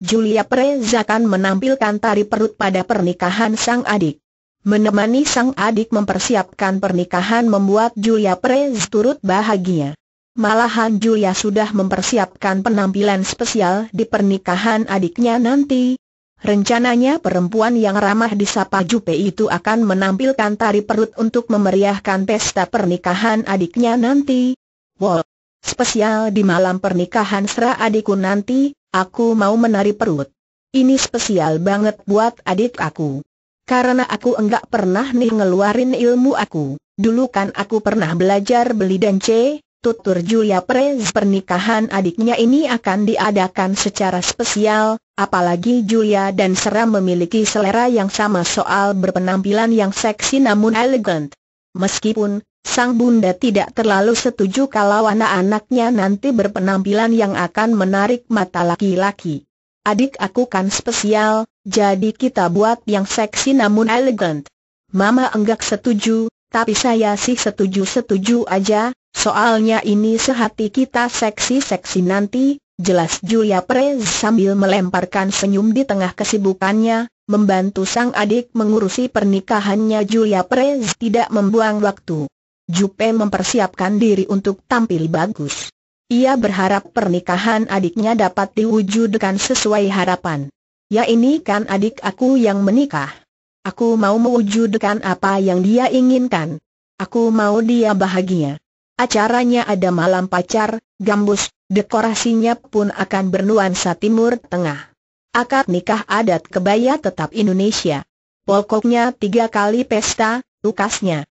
Julia Perez akan menampilkan tari perut pada pernikahan sang adik. Menemani sang adik mempersiapkan pernikahan membuat Julia Perez turut bahagia. Malahan Julia sudah mempersiapkan penampilan spesial di pernikahan adiknya nanti. Rencananya perempuan yang ramah disapa Jupe itu akan menampilkan tari perut untuk memeriahkan pesta pernikahan adiknya nanti. Wow! Spesial di malam pernikahan sera adikku nanti, Aku mau menari perut. Ini spesial banget buat adik aku. Karena aku enggak pernah nih ngeluarin ilmu aku. Dulu kan aku pernah belajar beli dan C, tutur Julia Perez pernikahan adiknya ini akan diadakan secara spesial, apalagi Julia dan Sarah memiliki selera yang sama soal berpenampilan yang seksi namun elegan. Meskipun, Sang bunda tidak terlalu setuju kalau anak-anaknya nanti berpenampilan yang akan menarik mata laki-laki. Adik aku kan spesial, jadi kita buat yang seksi namun elegan. Mama enggak setuju, tapi saya sih setuju-setuju aja, soalnya ini sehati kita seksi-seksi nanti, jelas Julia Perez sambil melemparkan senyum di tengah kesibukannya, membantu sang adik mengurusi pernikahannya Julia Perez tidak membuang waktu. Jupe mempersiapkan diri untuk tampil bagus. Ia berharap pernikahan adiknya dapat diwujudkan sesuai harapan. Ya ini kan adik aku yang menikah. Aku mau mewujudkan apa yang dia inginkan. Aku mau dia bahagia. Acaranya ada malam pacar, gambus, dekorasinya pun akan bernuansa timur tengah. Akad nikah adat kebaya tetap Indonesia. Polkoknya tiga kali pesta, tukasnya.